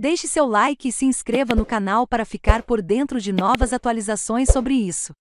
Deixe seu like e se inscreva no canal para ficar por dentro de novas atualizações sobre isso.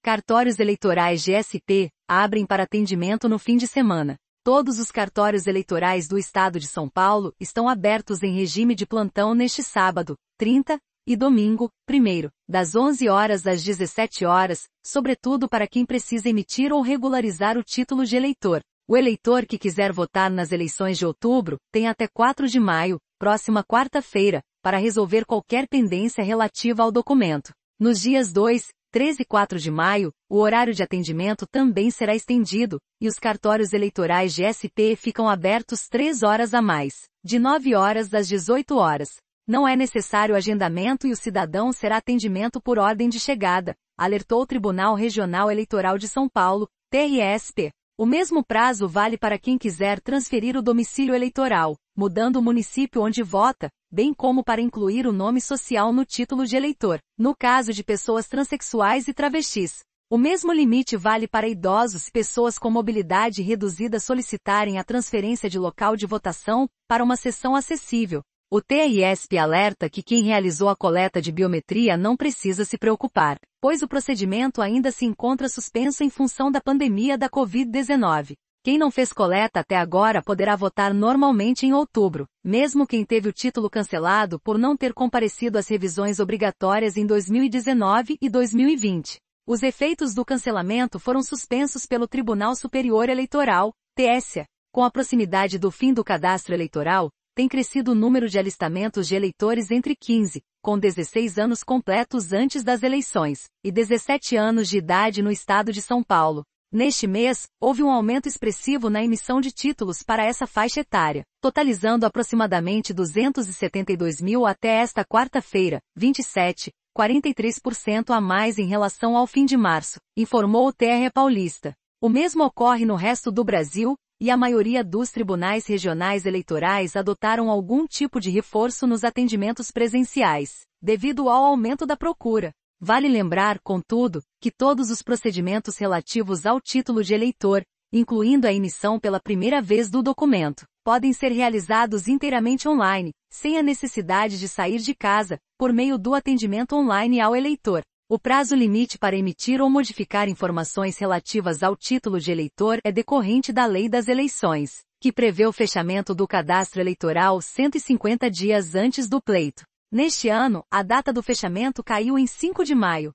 Cartórios eleitorais GSP abrem para atendimento no fim de semana. Todos os cartórios eleitorais do estado de São Paulo estão abertos em regime de plantão neste sábado, 30, e domingo, 1, das 11 horas às 17 horas, sobretudo para quem precisa emitir ou regularizar o título de eleitor. O eleitor que quiser votar nas eleições de outubro tem até 4 de maio, próxima quarta-feira, para resolver qualquer pendência relativa ao documento. Nos dias 2, 3 e 4 de maio, o horário de atendimento também será estendido, e os cartórios eleitorais de SP ficam abertos 3 horas a mais, de 9 horas às 18 horas. Não é necessário agendamento e o cidadão será atendimento por ordem de chegada, alertou o Tribunal Regional Eleitoral de São Paulo, TRSP. O mesmo prazo vale para quem quiser transferir o domicílio eleitoral mudando o município onde vota, bem como para incluir o nome social no título de eleitor, no caso de pessoas transexuais e travestis. O mesmo limite vale para idosos e pessoas com mobilidade reduzida solicitarem a transferência de local de votação para uma sessão acessível. O TISP alerta que quem realizou a coleta de biometria não precisa se preocupar, pois o procedimento ainda se encontra suspenso em função da pandemia da Covid-19. Quem não fez coleta até agora poderá votar normalmente em outubro, mesmo quem teve o título cancelado por não ter comparecido às revisões obrigatórias em 2019 e 2020. Os efeitos do cancelamento foram suspensos pelo Tribunal Superior Eleitoral, TSE. Com a proximidade do fim do cadastro eleitoral, tem crescido o número de alistamentos de eleitores entre 15, com 16 anos completos antes das eleições, e 17 anos de idade no estado de São Paulo, Neste mês, houve um aumento expressivo na emissão de títulos para essa faixa etária, totalizando aproximadamente 272 mil até esta quarta-feira, 27, 43% a mais em relação ao fim de março, informou o TR Paulista. O mesmo ocorre no resto do Brasil, e a maioria dos tribunais regionais eleitorais adotaram algum tipo de reforço nos atendimentos presenciais, devido ao aumento da procura. Vale lembrar, contudo, que todos os procedimentos relativos ao título de eleitor, incluindo a emissão pela primeira vez do documento, podem ser realizados inteiramente online, sem a necessidade de sair de casa, por meio do atendimento online ao eleitor. O prazo limite para emitir ou modificar informações relativas ao título de eleitor é decorrente da Lei das Eleições, que prevê o fechamento do cadastro eleitoral 150 dias antes do pleito. Neste ano, a data do fechamento caiu em 5 de maio,